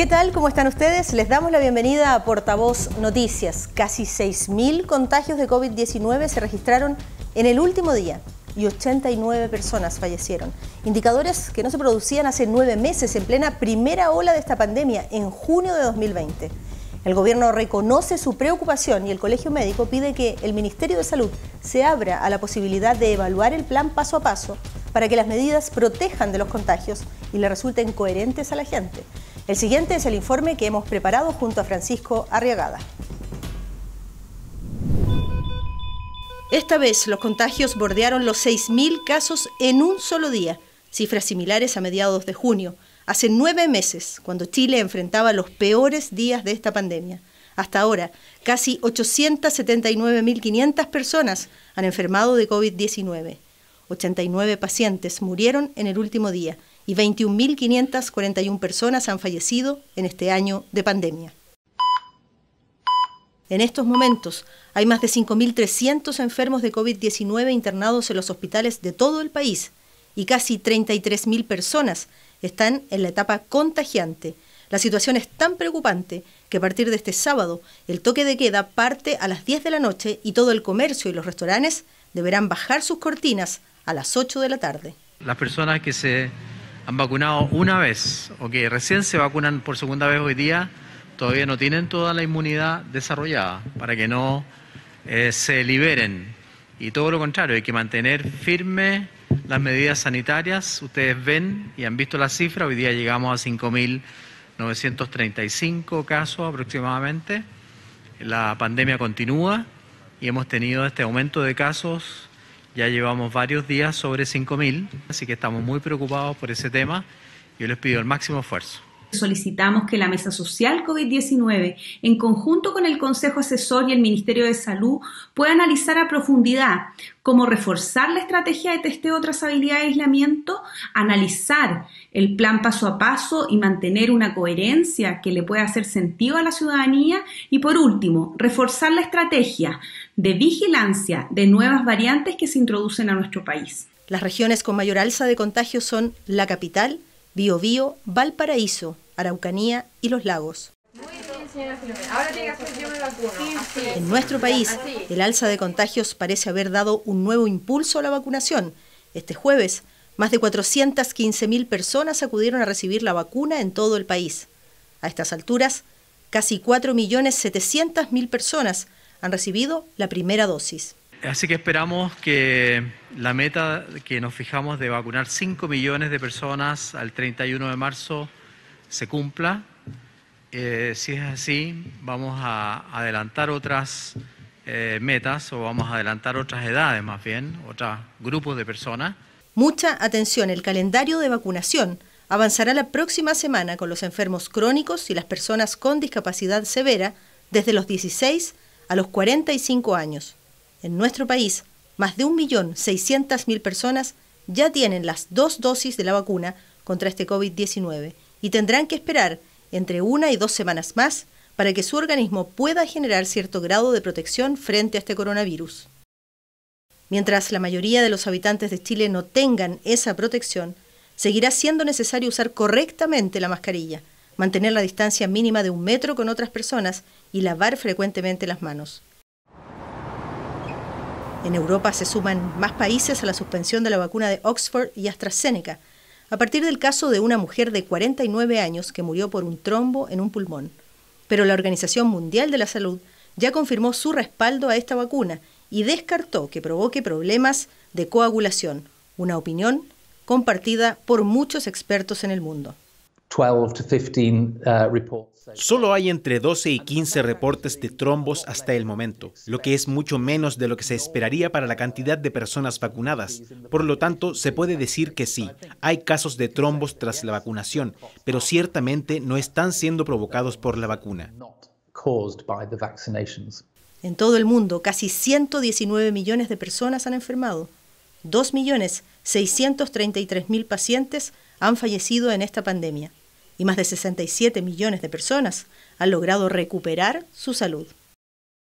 ¿Qué tal? ¿Cómo están ustedes? Les damos la bienvenida a Portavoz Noticias. Casi 6.000 contagios de COVID-19 se registraron en el último día y 89 personas fallecieron. Indicadores que no se producían hace nueve meses en plena primera ola de esta pandemia, en junio de 2020. El gobierno reconoce su preocupación y el Colegio Médico pide que el Ministerio de Salud se abra a la posibilidad de evaluar el plan paso a paso para que las medidas protejan de los contagios y le resulten coherentes a la gente. El siguiente es el informe que hemos preparado junto a Francisco Arriagada. Esta vez los contagios bordearon los 6.000 casos en un solo día, cifras similares a mediados de junio, hace nueve meses, cuando Chile enfrentaba los peores días de esta pandemia. Hasta ahora, casi 879.500 personas han enfermado de COVID-19. 89 pacientes murieron en el último día, y 21.541 personas han fallecido en este año de pandemia. En estos momentos hay más de 5.300 enfermos de COVID-19 internados en los hospitales de todo el país y casi 33.000 personas están en la etapa contagiante. La situación es tan preocupante que a partir de este sábado el toque de queda parte a las 10 de la noche y todo el comercio y los restaurantes deberán bajar sus cortinas a las 8 de la tarde. Las personas que se han vacunado una vez o que recién se vacunan por segunda vez hoy día, todavía no tienen toda la inmunidad desarrollada para que no eh, se liberen. Y todo lo contrario, hay que mantener firme las medidas sanitarias. Ustedes ven y han visto la cifra, hoy día llegamos a 5.935 casos aproximadamente. La pandemia continúa y hemos tenido este aumento de casos ya llevamos varios días sobre 5.000, así que estamos muy preocupados por ese tema. Yo les pido el máximo esfuerzo solicitamos que la Mesa Social COVID-19, en conjunto con el Consejo Asesor y el Ministerio de Salud, pueda analizar a profundidad cómo reforzar la estrategia de testeo, trazabilidad de aislamiento, analizar el plan paso a paso y mantener una coherencia que le pueda hacer sentido a la ciudadanía y por último, reforzar la estrategia de vigilancia de nuevas variantes que se introducen a nuestro país. Las regiones con mayor alza de contagios son la capital, Biobío, Valparaíso, Araucanía y los lagos. En nuestro país, el alza de contagios parece haber dado un nuevo impulso a la vacunación. Este jueves, más de 415.000 personas acudieron a recibir la vacuna en todo el país. A estas alturas, casi 4.700.000 personas han recibido la primera dosis. Así que esperamos que la meta que nos fijamos de vacunar 5 millones de personas al 31 de marzo se cumpla. Eh, si es así, vamos a adelantar otras eh, metas o vamos a adelantar otras edades más bien, otros grupos de personas. Mucha atención, el calendario de vacunación avanzará la próxima semana con los enfermos crónicos y las personas con discapacidad severa desde los 16 a los 45 años. En nuestro país, más de 1.600.000 personas ya tienen las dos dosis de la vacuna contra este COVID-19 y tendrán que esperar entre una y dos semanas más para que su organismo pueda generar cierto grado de protección frente a este coronavirus. Mientras la mayoría de los habitantes de Chile no tengan esa protección, seguirá siendo necesario usar correctamente la mascarilla, mantener la distancia mínima de un metro con otras personas y lavar frecuentemente las manos. En Europa se suman más países a la suspensión de la vacuna de Oxford y AstraZeneca, a partir del caso de una mujer de 49 años que murió por un trombo en un pulmón. Pero la Organización Mundial de la Salud ya confirmó su respaldo a esta vacuna y descartó que provoque problemas de coagulación, una opinión compartida por muchos expertos en el mundo. Uh, Solo hay entre 12 y 15 reportes de trombos hasta el momento, lo que es mucho menos de lo que se esperaría para la cantidad de personas vacunadas. Por lo tanto, se puede decir que sí, hay casos de trombos tras la vacunación, pero ciertamente no están siendo provocados por la vacuna. En todo el mundo, casi 119 millones de personas han enfermado. 2.633.000 pacientes han fallecido en esta pandemia y más de 67 millones de personas han logrado recuperar su salud.